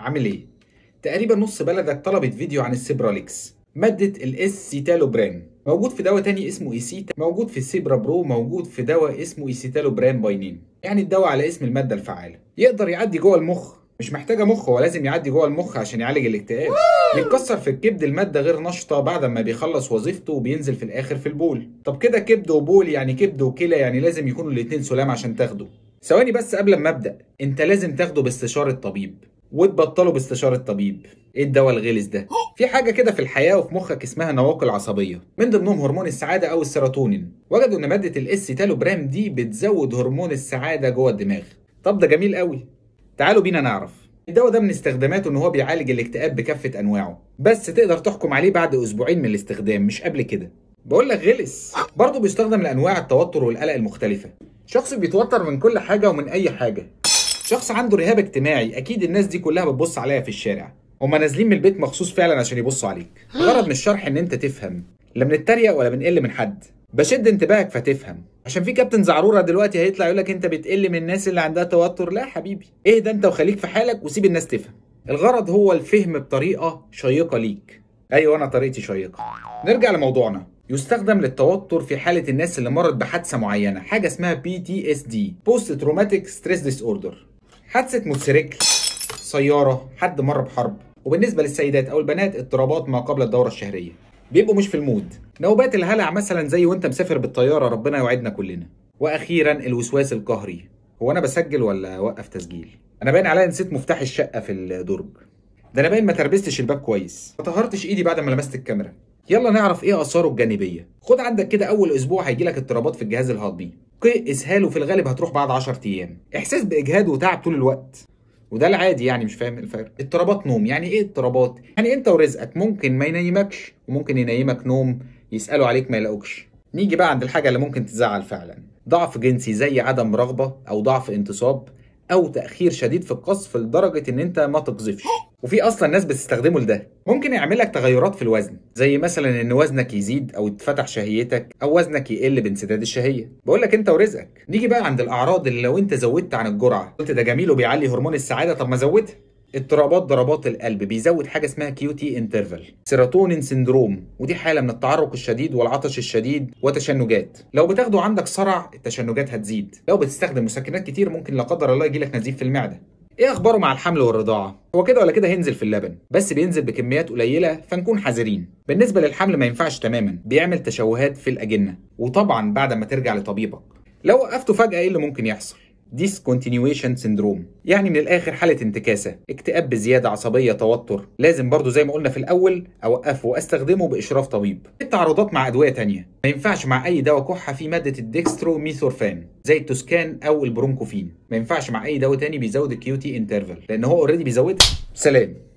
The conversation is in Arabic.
عامل ايه؟ تقريبا نص بلدك طلبت فيديو عن السيبراليكس مادة الاس سيتالوبران موجود في دواء تاني اسمه ايسيتا e موجود في السيبرا برو موجود في دواء اسمه ايسيتالوبران باي نيم يعني الدواء على اسم المادة الفعالة يقدر يعدي جوه المخ مش محتاجة مخ هو لازم يعدي جوه المخ عشان يعالج الاكتئاب بيتكسر في الكبد المادة غير نشطة بعد ما بيخلص وظيفته وبينزل في الآخر في البول طب كده كبد وبول يعني كبد وكلى يعني لازم يكونوا الاتنين سلام عشان تاخده ثواني بس قبل ما ابدا انت لازم تاخده باستشاره طبيب وتبطلوا باستشاره طبيب ايه الدواء الغلس ده في حاجه كده في الحياه وفي مخك اسمها نواقل عصبيه من ضمنهم هرمون السعاده او السيروتونين وجدوا ان ماده الاس تالوبرام دي بتزود هرمون السعاده جوه الدماغ طب ده جميل قوي تعالوا بينا نعرف الدواء ده من استخداماته ان هو بيعالج الاكتئاب بكافه انواعه بس تقدر تحكم عليه بعد اسبوعين من الاستخدام مش قبل كده بقول لك غلس برضه بيستخدم لانواع التوتر والقلق المختلفه شخص بيتوتر من كل حاجه ومن اي حاجه شخص عنده رهاب اجتماعي اكيد الناس دي كلها بتبص عليا في الشارع هما نازلين من البيت مخصوص فعلا عشان يبصوا عليك الغرض من الشرح ان انت تفهم لا بنتريق ولا بنقل من حد بشد انتباهك فتفهم عشان في كابتن زعروره دلوقتي هيطلع يقول لك انت بتقل من الناس اللي عندها توتر لا حبيبي اهدى انت وخليك في حالك وسيب الناس تفهم الغرض هو الفهم بطريقه شيقه ليك ايوه انا طريقتي شيقه نرجع لموضوعنا يستخدم للتوتر في حالة الناس اللي مرت بحادثة معينة، حاجة اسمها PTSD Post Traumatic Stress Disorder. حادثة موتوسيكل سيارة حد مر بحرب وبالنسبة للسيدات أو البنات اضطرابات ما قبل الدورة الشهرية بيبقوا مش في المود نوبات الهلع مثلا زي وانت مسافر بالطيارة ربنا يوعدنا كلنا وأخيرا الوسواس القهري هو أنا بسجل ولا أوقف تسجيل أنا باين عليا نسيت مفتاح الشقة في الدرج ده أنا باين ما تربستش الباب كويس ما طهرتش إيدي بعد ما لمست الكاميرا يلا نعرف ايه اثاره الجانبيه خد عندك كده اول اسبوع هيجيلك اضطرابات في الجهاز الهضمي اسهاله في الغالب هتروح بعد 10 ايام احساس باجهاد وتعب طول الوقت وده العادي يعني مش فاهم الفرق اضطرابات نوم يعني ايه اضطرابات يعني انت ورزقك ممكن ما ينيمكش وممكن ينيمك نوم يسالوا عليك ما يلاقوكش نيجي بقى عند الحاجه اللي ممكن تزعل فعلا ضعف جنسي زي عدم رغبه او ضعف انتصاب او تاخير شديد في القصف لدرجه ان انت ما تقذفش وفي اصلا ناس بتستخدمه لده ممكن يعمل لك تغيرات في الوزن زي مثلا ان وزنك يزيد او تفتح شهيتك او وزنك يقل بانسداد الشهيه بقول لك انت ورزقك نيجي بقى عند الاعراض اللي لو انت زودت عن الجرعه قلت ده جميل وبيعلي هرمون السعاده طب ما زودها اضطرابات ضربات القلب بيزود حاجه اسمها كيو تي انترفال سيروتونين سندروم ودي حاله من التعرق الشديد والعطش الشديد وتشنجات لو بتاخده عندك صرع التشنجات هتزيد لو بتستخدم مسكنات كتير ممكن لا قدر الله يجيلك نزيف في المعده ايه اخباره مع الحمل والرضاعه هو كده ولا كده هينزل في اللبن بس بينزل بكميات قليله فنكون حذرين بالنسبه للحمل ما ينفعش تماما بيعمل تشوهات في الاجنه وطبعا بعد ما ترجع لطبيبك لو وقفته فجاه ايه اللي ممكن يحصل discontinuation syndrome يعني من الاخر حاله انتكاسه اكتئاب بزياده عصبيه توتر لازم برضو زي ما قلنا في الاول اوقفه واستخدمه باشراف طبيب التعرضات مع ادويه تانية ما ينفعش مع اي دواء كحه فيه ماده الديكستروميثورفان زي التوسكان او البرونكوفين ما ينفعش مع اي دواء تاني بيزود الكيوتي انترفال لان هو اوريدي بيزودها سلام